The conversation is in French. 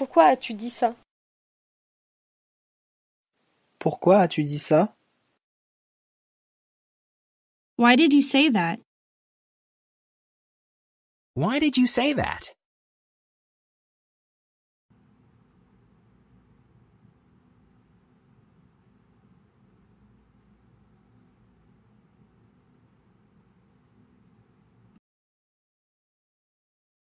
Pourquoi as-tu dit ça Pourquoi as-tu dit ça Why did you say that? Why did you say that?